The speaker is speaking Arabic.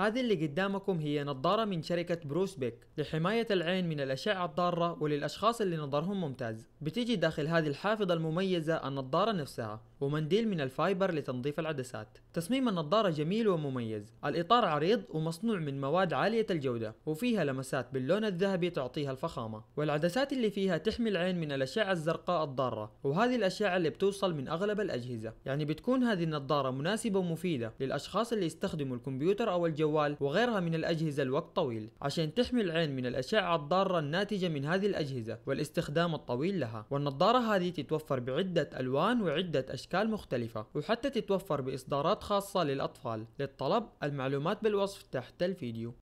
هذه اللي قدامكم هي نظارة من شركة بروسبيك لحماية العين من الأشعة الضارة وللأشخاص اللي نظرهم ممتاز بتيجي داخل هذه الحافظة المميزة النظارة نفسها ومنديل من الفايبر لتنظيف العدسات تصميم النظارة جميل ومميز الإطار عريض ومصنوع من مواد عالية الجودة وفيها لمسات باللون الذهبي تعطيها الفخامة والعدسات اللي فيها تحمي العين من الأشعة الزرقاء الضارة وهذه الأشعة اللي بتوصل من أغلب الأجهزة يعني بتكون هذه النظارة مناسبة ومفيدة للأشخاص اللي يستخدموا الكمبيوتر أو الجوال الجوال وغيرها من الأجهزة لوقت طويل عشان تحمي العين من الأشعة الضارة الناتجة من هذه الأجهزة والاستخدام الطويل لها والنظارة هذه تتوفر بعدة ألوان وعدة أشكال مختلفة وحتى تتوفر بإصدارات خاصة للأطفال للطلب المعلومات بالوصف تحت الفيديو